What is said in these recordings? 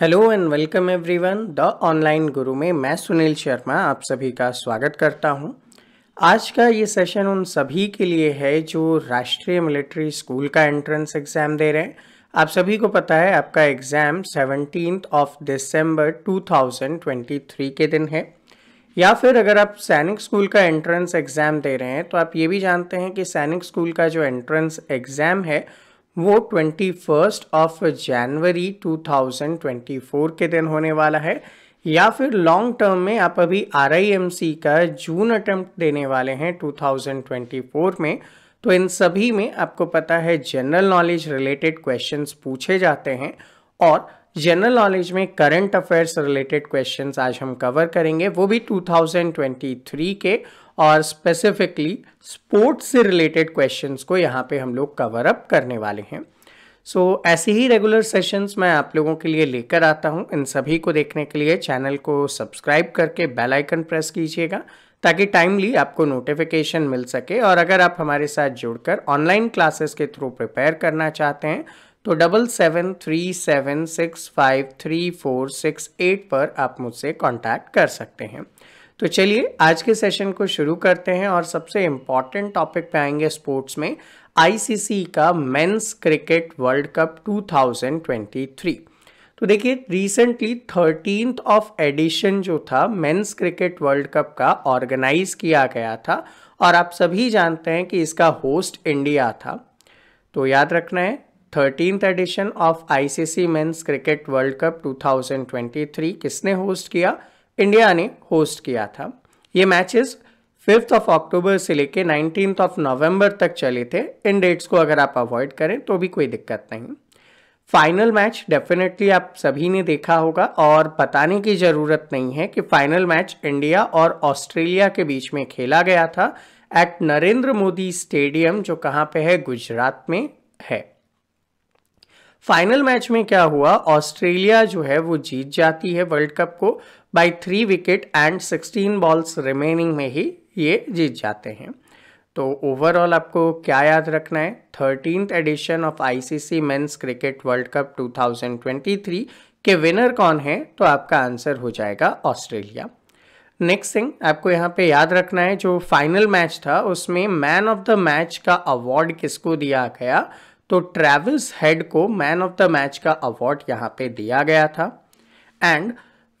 hello and welcome everyone the online Guru में मैं सुनील शर्मा आप सभी का स्वागत करता हूं आज का ये सेशन उन सभी के लिए है जो राष्ट्रीय मिलिट्री स्कूल का एंट्रेंस एग्ज़ाम दे रहे हैं आप सभी को पता है आपका एग्ज़ाम सेवनटीन ऑफ दिसंबर 2023 के दिन है या फिर अगर आप सैनिक स्कूल का एंट्रेंस एग्ज़ाम दे रहे हैं तो आप ये भी जानते हैं कि सैनिक स्कूल का जो एंट्रेंस एग्ज़ाम है वो ट्वेंटी फर्स्ट ऑफ जनवरी 2024 के दिन होने वाला है या फिर लॉन्ग टर्म में आप अभी आर का जून अटैम्प्ट देने वाले हैं 2024 में तो इन सभी में आपको पता है जनरल नॉलेज रिलेटेड क्वेश्चंस पूछे जाते हैं और जनरल नॉलेज में करंट अफेयर्स रिलेटेड क्वेश्चंस आज हम कवर करेंगे वो भी 2023 के और स्पेसिफिकली स्पोर्ट्स से रिलेटेड क्वेश्चंस को यहाँ पे हम लोग कवर अप करने वाले हैं सो so, ऐसे ही रेगुलर सेशंस मैं आप लोगों के लिए लेकर आता हूँ इन सभी को देखने के लिए चैनल को सब्सक्राइब करके बेल आइकन प्रेस कीजिएगा ताकि टाइमली आपको नोटिफिकेशन मिल सके और अगर आप हमारे साथ जुड़कर ऑनलाइन क्लासेस के थ्रू प्रिपेयर करना चाहते हैं तो double seven three seven six five three four six eight पर आप मुझसे कांटेक्ट कर सकते हैं तो चलिए आज के सेशन को शुरू करते हैं और सबसे इम्पॉर्टेंट टॉपिक पे आएंगे स्पोर्ट्स में आईसीसी का मेंस क्रिकेट वर्ल्ड कप 2023 तो देखिए रिसेंटली थर्टीन ऑफ एडिशन जो था मेंस क्रिकेट वर्ल्ड कप का ऑर्गेनाइज किया गया था और आप सभी जानते हैं कि इसका होस्ट इंडिया था तो याद रखना है thirteen edition of ICC men's cricket world cup 2023 किसने होस्ट किया इंडिया ने होस्ट किया था ये मैचेस फिफ्थ ऑफ अक्टूबर से लेके नाइनटीन ऑफ नवंबर तक चले थे इन डेट्स को अगर आप अवॉइड करें तो भी कोई दिक्कत नहीं फाइनल मैच डेफिनेटली आप सभी ने देखा होगा और बताने की ज़रूरत नहीं है कि फाइनल मैच इंडिया और ऑस्ट्रेलिया के बीच में खेला गया था एट नरेंद्र मोदी स्टेडियम जो कहाँ पे है गुजरात में है फाइनल मैच में क्या हुआ ऑस्ट्रेलिया जो है वो जीत जाती है वर्ल्ड कप को by three wicket and sixteen balls remaining में ही ये जीत जाते हैं तो ओवरऑल आपको क्या याद रखना है thirteen edition of ICC men's cricket world cup 2023 के विनर कौन है तो आपका आंसर हो जाएगा ऑस्ट्रेलिया नेक्स्ट थिंग आपको यहाँ पे याद रखना है जो फाइनल मैच था उसमें मैन ऑफ द मैच का अवार्ड किसको दिया गया तो ट्रेविस हेड को मैन ऑफ द मैच का अवार्ड यहाँ पे दिया गया था एंड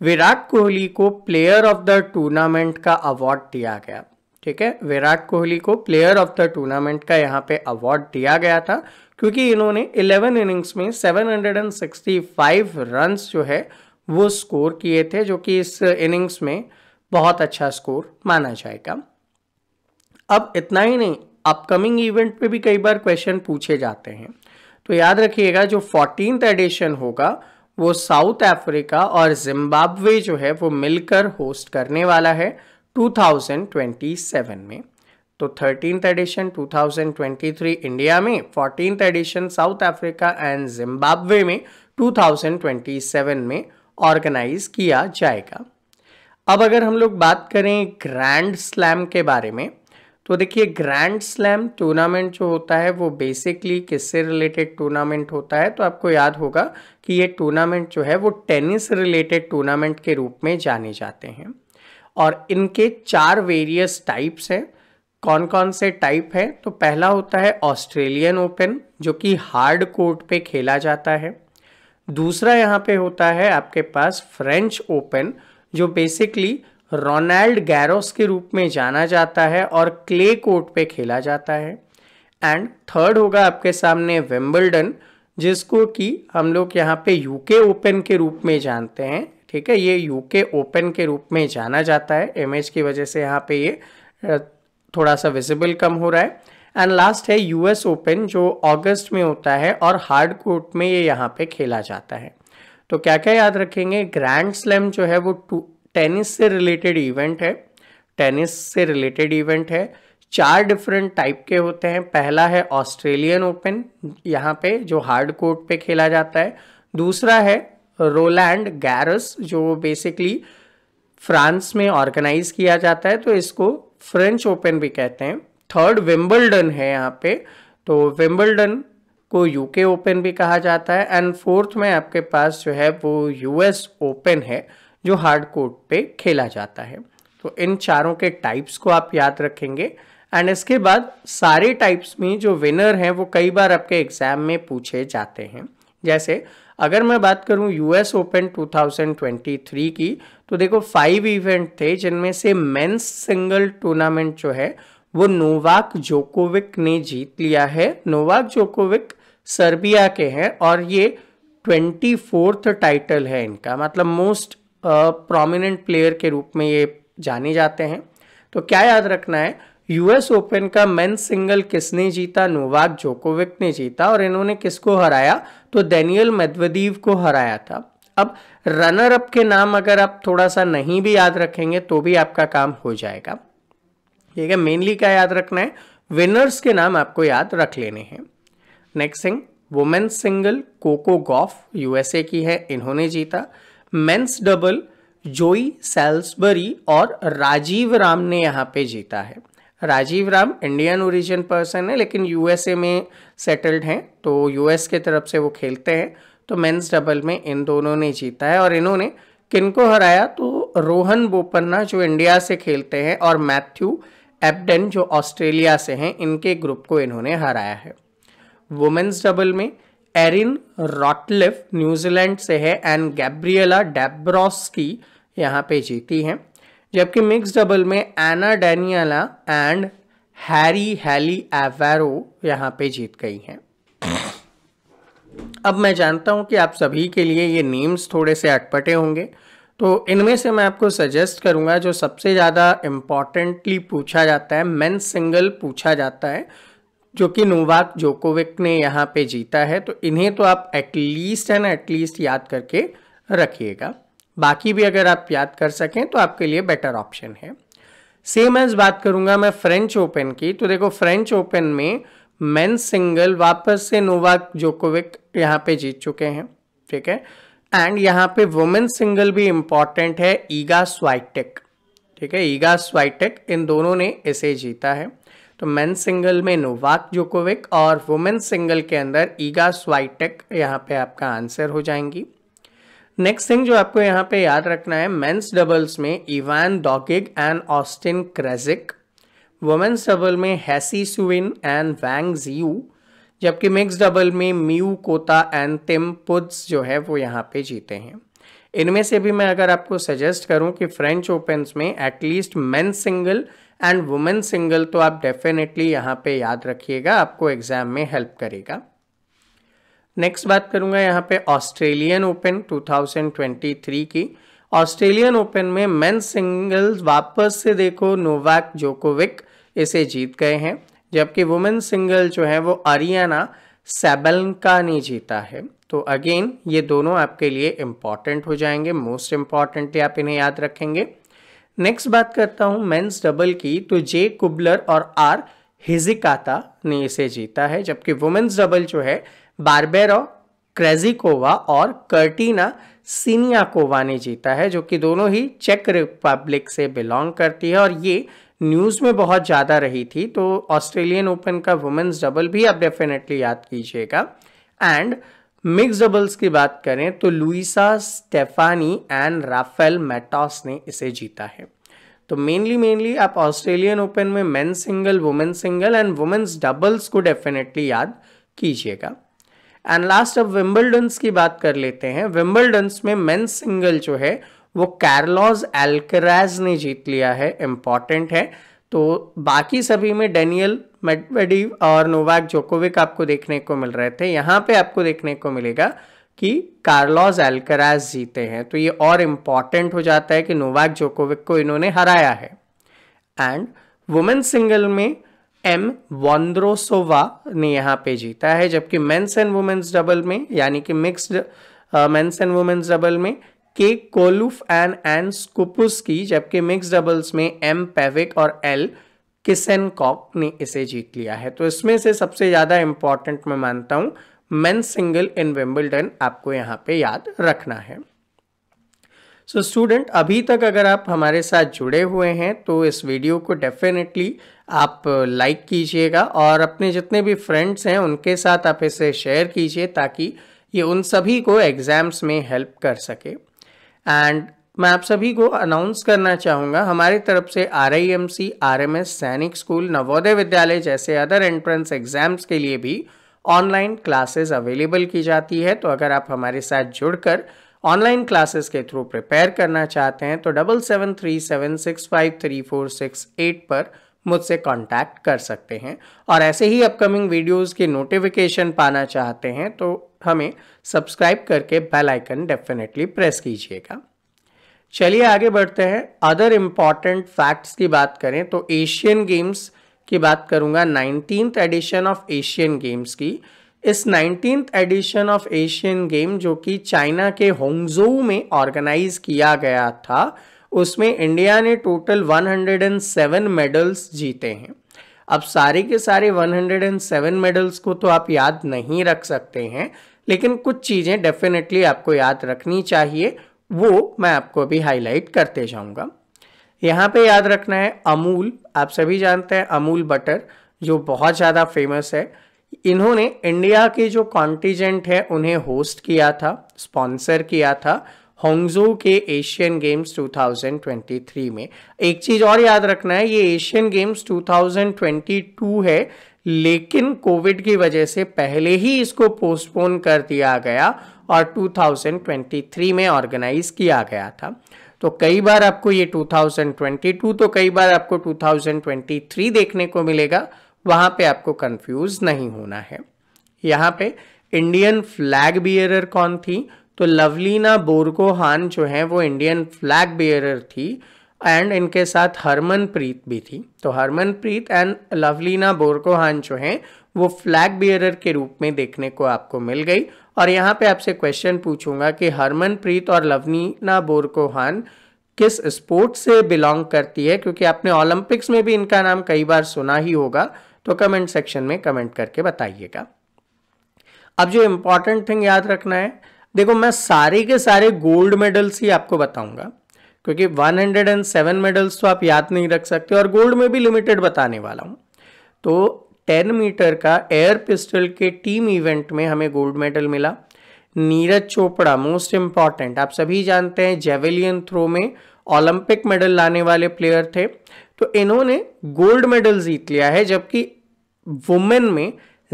विराट कोहली को प्लेयर ऑफ द टूर्नामेंट का अवार्ड दिया गया ठीक है विराट कोहली को प्लेयर ऑफ द टूर्नामेंट का यहाँ पे अवार्ड दिया गया था क्योंकि इन्होंने 11 इनिंग्स में 765 रन्स जो है वो स्कोर किए थे जो कि इस इनिंग्स में बहुत अच्छा स्कोर माना जाएगा अब इतना ही नहीं अपकमिंग इवेंट पे भी कई बार क्वेश्चन पूछे जाते हैं तो याद रखिएगा जो फोर्टीन एडिशन होगा वो साउथ अफ्रीका और जिम्बाब्वे जो है वो मिलकर होस्ट करने वाला है 2027 में तो थर्टीन एडिशन 2023 इंडिया में fourteen edition South Africa and Zimbabwe में 2027 में ऑर्गेनाइज किया जाएगा अब अगर हम लोग बात करें ग्रैंड स्लैम के बारे में तो देखिए ग्रैंड स्लैम टूर्नामेंट जो होता है वो बेसिकली किससे रिलेटेड टूर्नामेंट होता है तो आपको याद होगा कि ये टूर्नामेंट जो है वो टेनिस रिलेटेड टूर्नामेंट के रूप में जाने जाते हैं और इनके चार वेरियस टाइप्स हैं कौन कौन से टाइप हैं तो पहला होता है ऑस्ट्रेलियन ओपन जो कि हार्ड कोर्ट पे खेला जाता है दूसरा यहाँ पे होता है आपके पास फ्रेंच ओपन जो बेसिकली रोनाल्ड गैरोस के रूप में जाना जाता है और क्ले कोर्ट पे खेला जाता है एंड थर्ड होगा आपके सामने वेम्बल्डन जिसको कि हम लोग यहाँ पे यूके ओपन के रूप में जानते हैं ठीक है ये यूके ओपन के रूप में जाना जाता है इमेज की वजह से यहाँ पे ये थोड़ा सा विजिबल कम हो रहा है एंड लास्ट है यूएस ओपन जो अगस्त में होता है और हार्ड कोर्ट में ये यहाँ पे खेला जाता है तो क्या क्या याद रखेंगे ग्रैंड स्लैम जो है वो टू टेनिस से रिलेटेड इवेंट है टेनिस से रिलेटेड इवेंट है चार डिफरेंट टाइप के होते हैं पहला है ऑस्ट्रेलियन ओपन यहाँ पे जो हार्ड कोर्ट पे खेला जाता है दूसरा है रोलैंड गैरस जो बेसिकली फ्रांस में ऑर्गेनाइज किया जाता है तो इसको फ्रेंच ओपन भी कहते हैं थर्ड विम्बलडन है यहाँ पे तो विम्बलडन को यूके ओपन भी कहा जाता है एंड फोर्थ में आपके पास जो है वो यूएस ओपन है जो हार्ड कोर्ट पे खेला जाता है तो इन चारों के टाइप्स को आप याद रखेंगे एंड इसके बाद सारे टाइप्स में जो विनर हैं वो कई बार आपके एग्ज़ाम में पूछे जाते हैं जैसे अगर मैं बात करूं यूएस ओपन 2023 की तो देखो फाइव इवेंट थे जिनमें से मेंस सिंगल टूर्नामेंट जो है वो नोवाक जोकोविक ने जीत लिया है नोवाक जोकोविक सर्बिया के हैं और ये ट्वेंटी फोर्थ टाइटल है इनका मतलब मोस्ट प्रोमिनेंट प्लेयर के रूप में ये जाने जाते हैं तो क्या याद रखना है यूएस ओपन का मेन सिंगल किसने जीता नोवाक जोकोविक ने जीता और इन्होंने किसको हराया तो डेनियल मेदवदीव को हराया था अब रनर अप के नाम अगर आप थोड़ा सा नहीं भी याद रखेंगे तो भी आपका काम हो जाएगा ठीक है मेनली क्या याद रखना है विनर्स के नाम आपको याद रख लेने हैं next thing women's single Coco Gauff USA की है इन्होंने जीता मेंस डबल जोई सेल्सबरी और राजीव राम ने यहाँ पे जीता है Rajeev Ram Indian origin person है लेकिन यूएसए में सेटल्ड हैं तो यूएस के तरफ से वो खेलते हैं तो मेंस डबल में इन दोनों ने जीता है और इन्होंने किनको हराया तो रोहन बोपन्ना जो इंडिया से खेलते हैं और मैथ्यू एपडन जो ऑस्ट्रेलिया से हैं इनके ग्रुप को इन्होंने हराया है वुमेंस डबल में एरिन रॉटलिफ न्यूजीलैंड से है एंड गैब्रियला डेब्रॉस्की यहाँ पे जीती हैं जबकि मिक्स डबल में Anna Danilina and Harri Heliovaara यहाँ पे जीत गई हैं अब मैं जानता हूँ कि आप सभी के लिए ये नेम्स थोड़े से अटपटे होंगे तो इनमें से मैं आपको सजेस्ट करूँगा जो सबसे ज़्यादा इम्पॉर्टेंटली पूछा जाता है मेन सिंगल पूछा जाता है जो कि नोवाक जोकोविक ने यहाँ पे जीता है तो इन्हें तो आप एटलीस्ट एंड एटलीस्ट याद करके रखिएगा बाकी भी अगर आप याद कर सकें तो आपके लिए बेटर ऑप्शन है सेम एज बात करूंगा मैं फ्रेंच ओपन की तो देखो फ्रेंच ओपन में मेन सिंगल वापस से नोवाक जोकोविक यहाँ पे जीत चुके हैं ठीक है एंड यहाँ पे वुमेन सिंगल भी इम्पॉर्टेंट है ईगा स्वाइटेक ठीक है ईगा स्वाइटेक इन दोनों ने इसे जीता है तो मेन सिंगल में नोवाक जोकोविक और वुमेन सिंगल के अंदर ईगा स्वाइटेक यहाँ पे आपका आंसर हो जाएंगी नेक्स्ट थिंग जो आपको यहाँ पे याद रखना है मेंस डबल्स में Ivan Dodig and Austin Krajicek women's double में हैसी सुविन एंड वैंग जियू जबकि मिक्स डबल में Miyu Kato and Tim Puetz जो है वो यहाँ पे जीते हैं इनमें से भी मैं अगर आपको सजेस्ट करूँ कि फ्रेंच ओपन्स में at least men's single and women single तो आप डेफिनेटली यहाँ पे याद रखिएगा आपको एग्ज़ाम में हेल्प करेगा नेक्स्ट बात करूँगा यहाँ पे ऑस्ट्रेलियन ओपन 2023 की ऑस्ट्रेलियन ओपन में मेन सिंगल वापस से देखो नोवाक जोकोविक इसे जीत गए हैं जबकि वुमेन सिंगल जो है वो अरियाना सेबलका ने जीता है तो अगेन ये दोनों आपके लिए इम्पॉर्टेंट हो जाएंगे मोस्ट इम्पॉर्टेंटली आप इन्हें याद रखेंगे नेक्स्ट बात करता हूँ मेंस डबल की तो जे कुबलर और आर हिजिकाता ने इसे जीता है जबकि वुमेन्स डबल जो है बारबेरो क्रेजिकोवा और कर्टिना सीनियाकोवा ने जीता है जो कि दोनों ही चेक रिपब्लिक से बिलोंग करती है और ये न्यूज़ में बहुत ज़्यादा रही थी तो ऑस्ट्रेलियन ओपन का वुमेन्स डबल भी आप डेफिनेटली याद कीजिएगा एंड मिक्स डबल्स की बात करें तो Luisa Stefani and Rafael Matos ने इसे जीता है तो मेनली मेनली आप ऑस्ट्रेलियन ओपन में men single women single and women's doubles को डेफिनेटली याद कीजिएगा एंड लास्ट अब विम्बलडन्स की बात कर लेते हैं विम्बलडन्स में मेन सिंगल जो है वो कैरलॉज एल्कराज ने जीत लिया है इम्पॉर्टेंट है तो बाकी सभी में डेनियल मेडवेडिव और नोवाक जोकोविक आपको देखने को मिल रहे थे यहाँ पे आपको देखने को मिलेगा कि कार्लोस एल्कराज जीते हैं तो ये और इम्पॉर्टेंट हो जाता है कि नोवाक जोकोविक को इन्होंने हराया है एंड वुमेन सिंगल में एम वॉन्द्रोसोवा ने यहाँ पे जीता है जबकि मेन्स एंड वुमेन्स डबल में यानी कि mixed men's and women's double में K Koolhof N and Skupski की जबकि मिक्स डबल्स में एम पैविक और एल कॉक ने इसे जीत लिया है तो इसमें से सबसे ज़्यादा इम्पॉर्टेंट मैं मानता हूँ मेन सिंगल इन विम्बलडन आपको यहाँ पे याद रखना है सो so स्टूडेंट अभी तक अगर आप हमारे साथ जुड़े हुए हैं तो इस वीडियो को डेफिनेटली आप लाइक कीजिएगा और अपने जितने भी फ्रेंड्स हैं उनके साथ आप इसे शेयर कीजिए ताकि ये उन सभी को एग्ज़ाम्स में हेल्प कर सके एंड मैं आप सभी को अनाउंस करना चाहूँगा हमारी तरफ से R I M C R M S Sainik school Navodaya Vidyalaya जैसे अदर एंट्रेंस एग्जाम्स के लिए भी ऑनलाइन क्लासेस अवेलेबल की जाती है तो अगर आप हमारे साथ जुड़कर ऑनलाइन क्लासेस के थ्रू प्रिपेयर करना चाहते हैं तो double seven three seven six five three four six eight पर मुझसे कांटेक्ट कर सकते हैं और ऐसे ही अपकमिंग वीडियोस के नोटिफिकेशन पाना चाहते हैं तो हमें सब्सक्राइब करके बेल आइकन डेफिनेटली प्रेस कीजिएगा चलिए आगे बढ़ते हैं अदर इम्पॉर्टेंट फैक्ट्स की बात करें तो एशियन गेम्स की बात करूंगा nineteen edition of Asian Games की इस nineteen edition of Asian game जो कि चाइना के होंगजो में ऑर्गेनाइज किया गया था उसमें इंडिया ने टोटल 107 मेडल्स जीते हैं अब सारे के सारे 107 मेडल्स को तो आप याद नहीं रख सकते हैं लेकिन कुछ चीज़ें डेफिनेटली आपको याद रखनी चाहिए वो मैं आपको अभी हाईलाइट करते जाऊंगा यहाँ पे याद रखना है अमूल आप सभी जानते हैं अमूल बटर जो बहुत ज़्यादा फेमस है इन्होंने इंडिया के जो कॉन्टीजेंट है उन्हें होस्ट किया था स्पॉन्सर किया था होंगजू के एशियन गेम्स 2023 में एक चीज और याद रखना है ये एशियन गेम्स 2022 है लेकिन कोविड की वजह से पहले ही इसको पोस्टपोन कर दिया गया और 2023 में ऑर्गेनाइज किया गया था तो कई बार आपको ये 2022 तो कई बार आपको 2023 देखने को मिलेगा वहां पे आपको कंफ्यूज नहीं होना है यहाँ पे इंडियन फ्लैग बियरर कौन थी तो लवलीना बोरकोहान जो हैं वो इंडियन फ्लैग बेयरर थी एंड इनके साथ हरमनप्रीत भी थी तो हरमनप्रीत एंड लवलीना बोरकोहान जो हैं वो फ्लैग बेयरर के रूप में देखने को आपको मिल गई और यहाँ पे आपसे क्वेश्चन पूछूंगा कि हरमनप्रीत और लवनीना बोरकोहान किस स्पोर्ट से बिलोंग करती है क्योंकि आपने ओलंपिक्स में भी इनका नाम कई बार सुना ही होगा तो कमेंट सेक्शन में कमेंट करके बताइएगा अब जो इम्पॉर्टेंट थिंग याद रखना है देखो मैं सारे के सारे गोल्ड मेडल्स ही आपको बताऊंगा क्योंकि 107 मेडल्स तो आप याद नहीं रख सकते और गोल्ड में भी लिमिटेड बताने वाला हूँ तो 10 मीटर का एयर पिस्टल के टीम इवेंट में हमें गोल्ड मेडल मिला नीरज चोपड़ा मोस्ट इम्पॉर्टेंट आप सभी जानते हैं जेवेलियन थ्रो में ओलंपिक मेडल लाने वाले प्लेयर थे तो इन्होंने गोल्ड मेडल जीत लिया है जबकि वुमेन में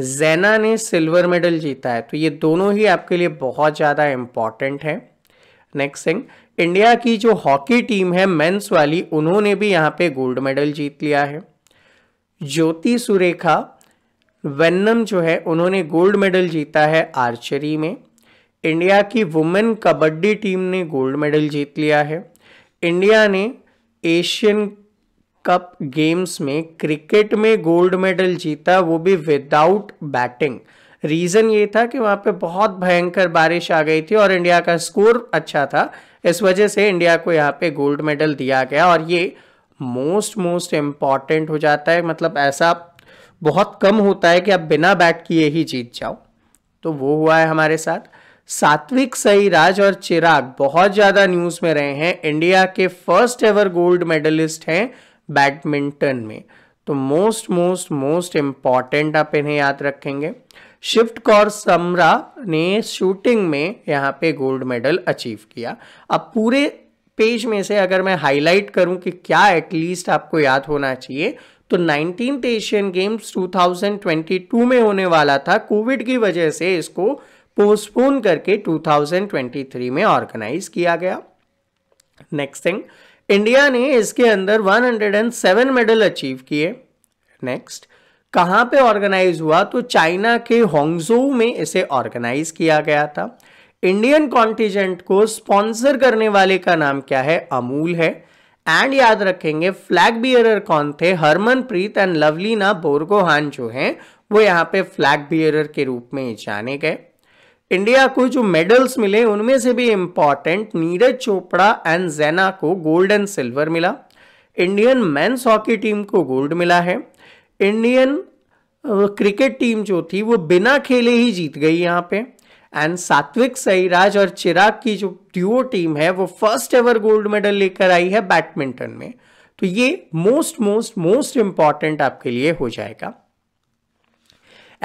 जैना ने सिल्वर मेडल जीता है तो ये दोनों ही आपके लिए बहुत ज़्यादा इम्पॉर्टेंट है नेक्स्ट थिंग इंडिया की जो हॉकी टीम है मेंस वाली उन्होंने भी यहाँ पे गोल्ड मेडल जीत लिया है ज्योति सुरेखा वेन्नम जो है उन्होंने गोल्ड मेडल जीता है आर्चरी में इंडिया की वुमेन कबड्डी टीम ने गोल्ड मेडल जीत लिया है इंडिया ने एशियन कप गेम्स में क्रिकेट में गोल्ड मेडल जीता वो भी विदाउट बैटिंग रीज़न ये था कि वहाँ पे बहुत भयंकर बारिश आ गई थी और इंडिया का स्कोर अच्छा था इस वजह से इंडिया को यहाँ पे गोल्ड मेडल दिया गया और ये मोस्ट मोस्ट इम्पॉर्टेंट हो जाता है मतलब ऐसा बहुत कम होता है कि आप बिना बैट किए ही जीत जाओ तो वो हुआ है हमारे साथ सात्विक सई राज और चिराग बहुत ज़्यादा न्यूज़ में रहे हैं इंडिया के फर्स्ट एवर गोल्ड मेडलिस्ट हैं बैडमिंटन में तो मोस्ट मोस्ट मोस्ट इम्पॉर्टेंट आप इन्हें याद रखेंगे शिफ्ट कौर समरा ने शूटिंग में यहाँ पे गोल्ड मेडल अचीव किया अब पूरे पेज में से अगर मैं हाईलाइट करूँ कि क्या एटलीस्ट आपको याद होना चाहिए तो नाइनटीन एशियन गेम्स 2022 में होने वाला था कोविड की वजह से इसको पोस्टपोन करके 2023 में ऑर्गेनाइज किया गया नेक्स्ट थिंग इंडिया ने इसके अंदर 107 मेडल अचीव किए नेक्स्ट कहाँ पे ऑर्गेनाइज हुआ तो चाइना के होंगजो में इसे ऑर्गेनाइज किया गया था इंडियन कॉन्टिजेंट को स्पॉन्सर करने वाले का नाम क्या है अमूल है एंड याद रखेंगे फ्लैग बियरर कौन थे हरमनप्रीत एंड लवलीना बोरगोहान जो हैं वो यहाँ पे फ्लैग बियरर के रूप में जाने गए इंडिया को जो मेडल्स मिले उनमें से भी इम्पॉर्टेंट नीरज चोपड़ा एंड जैना को गोल्ड एंड सिल्वर मिला इंडियन मेन्स हॉकी टीम को गोल्ड मिला है इंडियन क्रिकेट टीम जो थी वो बिना खेले ही जीत गई यहाँ पे एंड सात्विक सईराज और चिराग की जो ड्यूओ टीम है वो फर्स्ट एवर गोल्ड मेडल लेकर आई है बैडमिंटन में तो ये मोस्ट मोस्ट मोस्ट इम्पॉर्टेंट आपके लिए हो जाएगा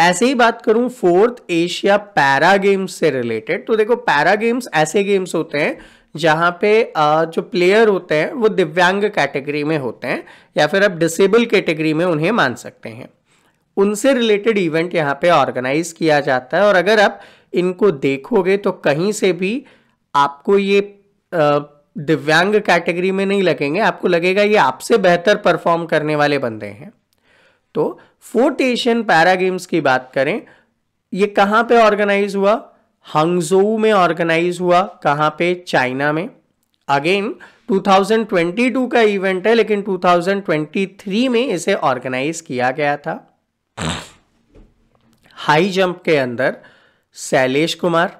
ऐसे ही बात करूं फोर्थ एशिया पैरा गेम्स से रिलेटेड तो देखो पैरा गेम्स ऐसे गेम्स होते हैं जहाँ पे जो प्लेयर होते हैं वो दिव्यांग कैटेगरी में होते हैं या फिर आप डिसेबल कैटेगरी में उन्हें मान सकते हैं उनसे रिलेटेड इवेंट यहाँ पे ऑर्गेनाइज किया जाता है और अगर आप इनको देखोगे तो कहीं से भी आपको ये दिव्यांग कैटेगरी में नहीं लगेंगे आपको लगेगा ये आपसे बेहतर परफॉर्म करने वाले बंदे हैं तो फोर्थ एशियन पैरा गेम्स की बात करें ये कहाँ पे ऑर्गेनाइज हुआ हंगजो में ऑर्गेनाइज हुआ कहाँ पे चाइना में अगेन 2022 का इवेंट है लेकिन 2023 में इसे ऑर्गेनाइज किया गया था हाई जंप के अंदर शैलेश कुमार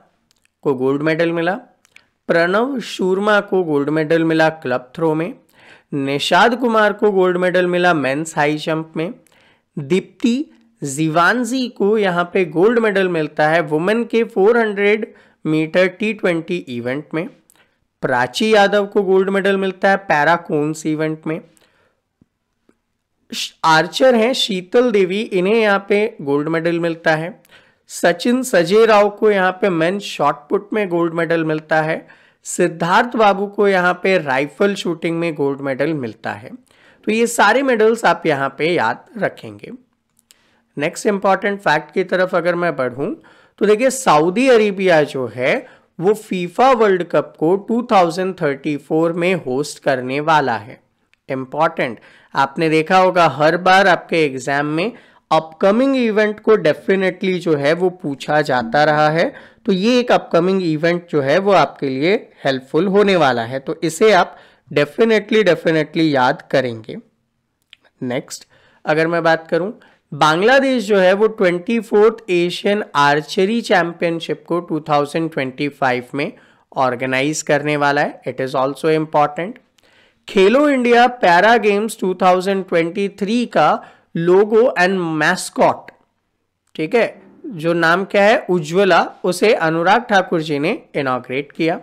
को गोल्ड मेडल मिला प्रणव शूरमा को गोल्ड मेडल मिला क्लब थ्रो में निषाद कुमार को गोल्ड मेडल मिला मेंस हाई जंप में दीप्ति जीवानजी को यहाँ पे गोल्ड मेडल मिलता है वुमेन के 400 मीटर टी ट्वेंटी इवेंट में प्राची यादव को गोल्ड मेडल मिलता है पैराकोन्स इवेंट में आर्चर हैं शीतल देवी इन्हें यहाँ पे गोल्ड मेडल मिलता है सचिन सजय राव को यहाँ पे मेन शॉटपुट में गोल्ड मेडल मिलता है सिद्धार्थ बाबू को यहाँ पे राइफल शूटिंग में गोल्ड मेडल मिलता है तो ये सारे मेडल्स आप यहाँ पे याद रखेंगे नेक्स्ट इंपॉर्टेंट फैक्ट की तरफ अगर मैं बढ़ूँ तो देखिए सऊदी अरेबिया जो है वो फीफा वर्ल्ड कप को 2034 में होस्ट करने वाला है इम्पॉर्टेंट आपने देखा होगा हर बार आपके एग्जाम में अपकमिंग इवेंट को डेफिनेटली जो है वो पूछा जाता रहा है तो ये एक अपकमिंग इवेंट जो है वो आपके लिए हेल्पफुल होने वाला है तो इसे आप डेफिनेटली डेफिनेटली याद करेंगे नेक्स्ट अगर मैं बात करूं बांग्लादेश जो है वो twenty fourth Asian archery championship को 2025 में ऑर्गेनाइज करने वाला है it is also important Khelo India para games 2023 का लोगो एंड मैस्कॉट ठीक है जो नाम क्या है उज्ज्वला उसे अनुराग ठाकुर जी ने इनाग्रेट किया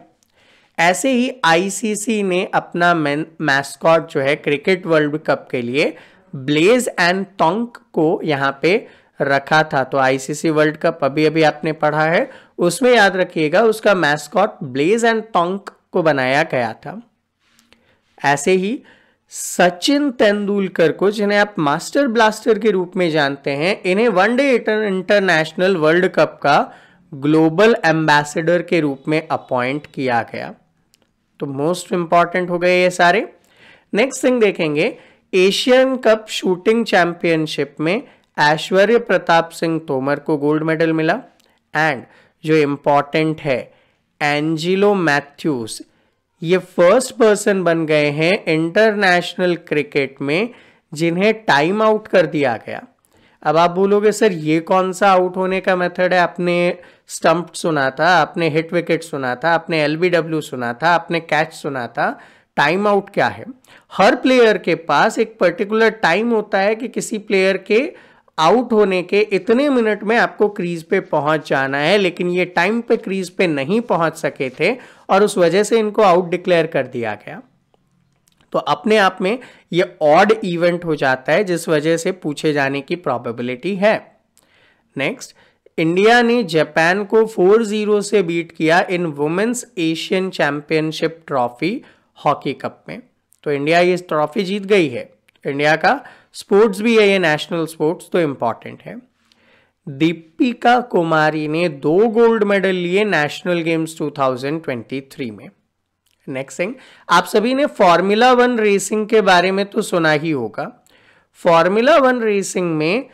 ऐसे ही आईसीसी ने अपना मैस्कॉट जो है क्रिकेट वर्ल्ड कप के लिए ब्लेज एंड टोंक को यहाँ पे रखा था तो आईसीसी वर्ल्ड कप अभी अभी आपने पढ़ा है उसमें याद रखिएगा उसका मैस्कॉट ब्लेज एंड टोंक को बनाया गया था ऐसे ही सचिन तेंदुलकर को जिन्हें आप मास्टर ब्लास्टर के रूप में जानते हैं इन्हें वनडे इंटरनेशनल वर्ल्ड कप का ग्लोबल एम्बेसडर के रूप में अपॉइंट किया गया तो मोस्ट इंपॉर्टेंट हो गए ये सारे नेक्स्ट थिंग देखेंगे एशियन कप शूटिंग चैंपियनशिप में ऐश्वर्य प्रताप सिंह तोमर को गोल्ड मेडल मिला एंड जो इम्पॉर्टेंट है एंजिलो मैथ्यूज ये फर्स्ट पर्सन बन गए हैं इंटरनेशनल क्रिकेट में जिन्हें टाइम आउट कर दिया गया अब आप बोलोगे सर ये कौन सा आउट होने का मेथड है आपने स्टंप सुना था आपने हिट विकेट सुना था आपने डब्ल्यू सुना था आपने कैच सुना था टाइम आउट क्या है हर प्लेयर के पास एक पर्टिकुलर टाइम होता है कि किसी प्लेयर के आउट होने के इतने मिनट में आपको क्रीज पे पहुंच जाना है लेकिन ये टाइम पे क्रीज पे नहीं पहुंच सके थे और उस वजह से इनको आउट डिक्लेयर कर दिया गया तो अपने आप में ये ऑड इवेंट हो जाता है जिस वजह से पूछे जाने की प्रॉबिलिटी है नेक्स्ट इंडिया ने जापान को 4-0 से बीट किया in women's Asian championship trophy hockey cup में तो इंडिया ये ट्रॉफी जीत गई है इंडिया का स्पोर्ट्स भी है ये नेशनल स्पोर्ट्स तो इम्पॉर्टेंट है दीपिका कुमारी ने दो गोल्ड मेडल लिए नेशनल गेम्स 2023 में नेक्स्ट थिंग आप सभी ने फॉर्मूला वन रेसिंग के बारे में तो सुना ही होगा फॉर्मूला वन रेसिंग में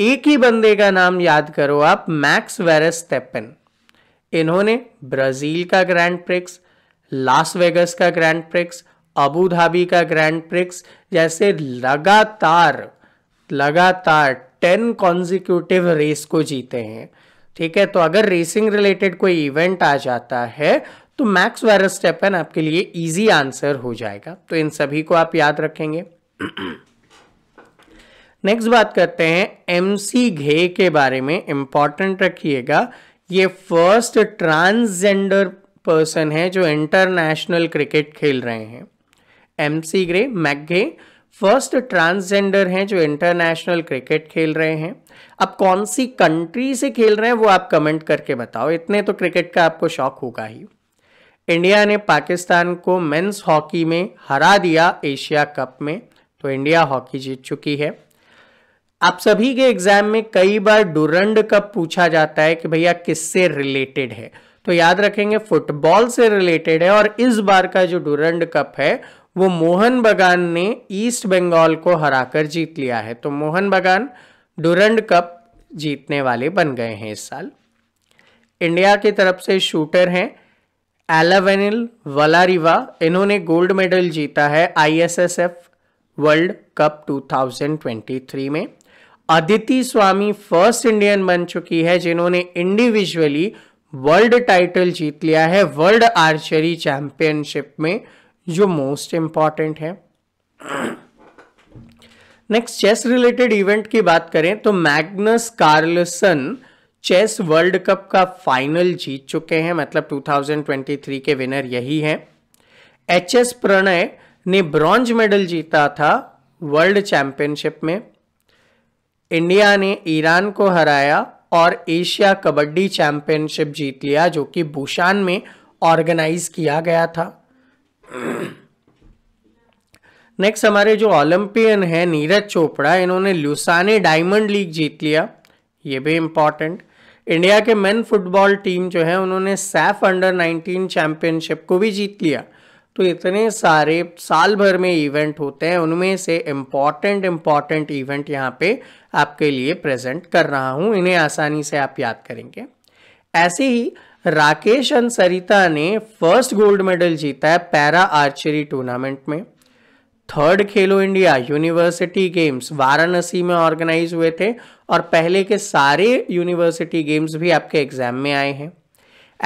एक ही बंदे का नाम याद करो आप मैक्स स्टेपन इन्होंने ब्राज़ील का ग्रैंड प्रिक्स लास वेगस का ग्रैंड प्रिक्स अबू धाबी का ग्रैंड प्रिक्स जैसे लगातार लगातार टेन कॉन्जिक्यूटिव रेस को जीते हैं ठीक है तो अगर रेसिंग रिलेटेड कोई इवेंट आ जाता है तो मैक्स स्टेपन आपके लिए इजी आंसर हो जाएगा तो इन सभी को आप याद रखेंगे नेक्स्ट बात करते हैं एम सी घे के बारे में इम्पॉर्टेंट रखिएगा ये फर्स्ट ट्रांसजेंडर पर्सन है जो इंटरनेशनल क्रिकेट खेल रहे हैं एम सी ग्रे मैगे फर्स्ट ट्रांसजेंडर हैं जो इंटरनेशनल क्रिकेट खेल रहे हैं अब कौन सी कंट्री से खेल रहे हैं वो आप कमेंट करके बताओ इतने तो क्रिकेट का आपको शौक होगा ही इंडिया ने पाकिस्तान को मेंस हॉकी में हरा दिया एशिया कप में तो इंडिया हॉकी जीत चुकी है आप सभी के एग्जाम में कई बार डुरंड कप पूछा जाता है कि भैया किससे रिलेटेड है तो याद रखेंगे फुटबॉल से रिलेटेड है और इस बार का जो डुरंड कप है वो मोहन बगान ने ईस्ट बंगाल को हराकर जीत लिया है तो मोहन बगान डुरंड कप जीतने वाले बन गए हैं इस साल इंडिया की तरफ से शूटर हैं एलावेनिल वलारिवा इन्होंने गोल्ड मेडल जीता है आईएसएसएफ वर्ल्ड कप 2023 में अदिति स्वामी फर्स्ट इंडियन बन चुकी है जिन्होंने इंडिविजुअली वर्ल्ड टाइटल जीत लिया है वर्ल्ड आर्चरी चैंपियनशिप में जो मोस्ट इम्पॉर्टेंट है नेक्स्ट चेस रिलेटेड इवेंट की बात करें तो Magnus Carlsen chess world cup का फाइनल जीत चुके हैं मतलब 2023 के विनर यही हैं एच एस प्रणय ने ब्रॉन्ज मेडल जीता था वर्ल्ड चैंपियनशिप में इंडिया ने ईरान को हराया और एशिया कबड्डी चैंपियनशिप जीत लिया जो कि भूषान में ऑर्गेनाइज किया गया था नेक्स्ट हमारे जो ओलंपियन है नीरज चोपड़ा इन्होंने लुसाने डायमंड लीग जीत लिया ये भी इम्पॉर्टेंट इंडिया के मेन फुटबॉल टीम जो है उन्होंने सैफ अंडर 19 चैंपियनशिप को भी जीत लिया तो इतने सारे साल भर में इवेंट होते हैं उनमें से इम्पॉर्टेंट इम्पॉर्टेंट इवेंट यहाँ पे आपके लिए प्रेजेंट कर रहा हूँ इन्हें आसानी से आप याद करेंगे ऐसे ही राकेश एंड सरिता ने फर्स्ट गोल्ड मेडल जीता है पैरा आर्चरी टूर्नामेंट में third Khelo India university games Varanasi में ऑर्गेनाइज हुए थे और पहले के सारे यूनिवर्सिटी गेम्स भी आपके एग्जाम में आए हैं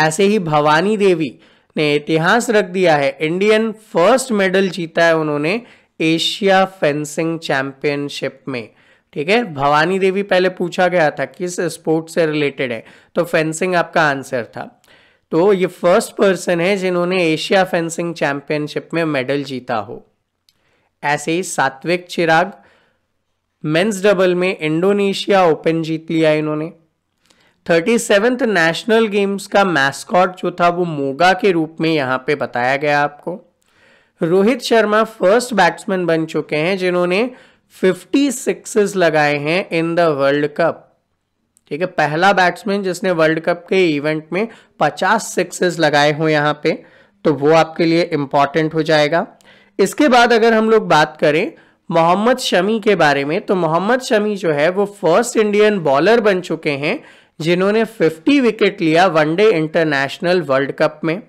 ऐसे ही भवानी देवी ने इतिहास रख दिया है इंडियन फर्स्ट मेडल जीता है उन्होंने एशिया फेंसिंग चैंपियनशिप में ठीक है भवानी देवी पहले पूछा गया था किस स्पोर्ट से रिलेटेड है तो फेंसिंग आपका आंसर था तो ये फर्स्ट पर्सन है जिन्होंने एशिया फेंसिंग चैंपियनशिप में मेडल जीता हो ऐसे ही सात्विक चिराग मेंस डबल में इंडोनेशिया ओपन जीत लिया इन्होंने थर्टी सेवेंथ नेशनल गेम्स का मैस्कॉट जो था वो मोगा के रूप में यहां पे बताया गया आपको रोहित शर्मा फर्स्ट बैट्समैन बन चुके हैं जिन्होंने फिफ्टी सिक्सेस लगाए हैं इन द वर्ल्ड कप ठीक है पहला बैट्समैन जिसने वर्ल्ड कप के इवेंट में पचास सिक्सेस लगाए हों यहाँ पे तो वो आपके लिए इंपॉर्टेंट हो जाएगा इसके बाद अगर हम लोग बात करें मोहम्मद शमी के बारे में तो मोहम्मद शमी जो है वो फर्स्ट इंडियन बॉलर बन चुके हैं जिन्होंने 50 विकेट लिया वनडे इंटरनेशनल वर्ल्ड कप में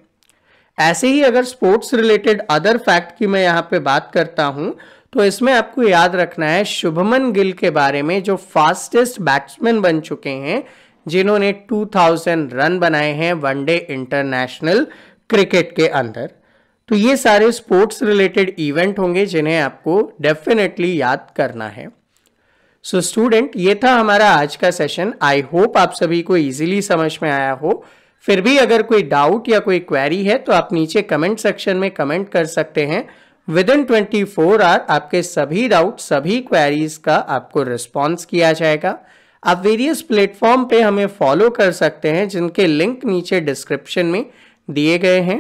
ऐसे ही अगर स्पोर्ट्स रिलेटेड अदर फैक्ट की मैं यहाँ पे बात करता हूँ तो इसमें आपको याद रखना है शुभमन गिल के बारे में जो फास्टेस्ट बैट्समैन बन चुके हैं जिन्होंने 2000 रन बनाए हैं वनडे इंटरनेशनल क्रिकेट के अंदर तो ये सारे स्पोर्ट्स रिलेटेड इवेंट होंगे जिन्हें आपको डेफिनेटली याद करना है सो so स्टूडेंट ये था हमारा आज का सेशन आई होप आप सभी को इजीली समझ में आया हो फिर भी अगर कोई डाउट या कोई क्वेरी है तो आप नीचे कमेंट सेक्शन में कमेंट कर सकते हैं within twenty four hour आपके सभी डाउट सभी क्वेरीज का आपको रिस्पॉन्स किया जाएगा आप वेरियस प्लेटफॉर्म पे हमें फॉलो कर सकते हैं जिनके लिंक नीचे डिस्क्रिप्शन में दिए गए हैं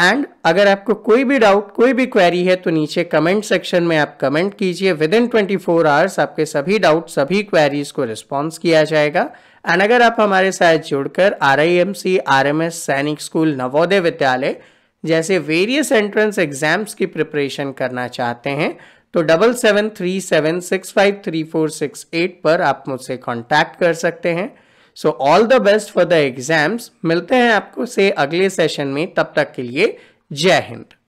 एंड अगर आपको कोई भी डाउट कोई भी क्वेरी है तो नीचे कमेंट सेक्शन में आप कमेंट कीजिए within twenty four hours आपके सभी डाउट सभी क्वेरीज को रिस्पॉन्स किया जाएगा एंड अगर आप हमारे साथ जुड़कर R I M C R M S Sainik school Navodaya Vidyalaya जैसे वेरियस एंट्रेंस एग्जाम्स की प्रिपरेशन करना चाहते हैं तो double seven three seven six five three four six eight पर आप मुझसे कांटेक्ट कर सकते हैं so all the best for the exams मिलते हैं आपको से अगले सेशन में तब तक के लिए जय हिंद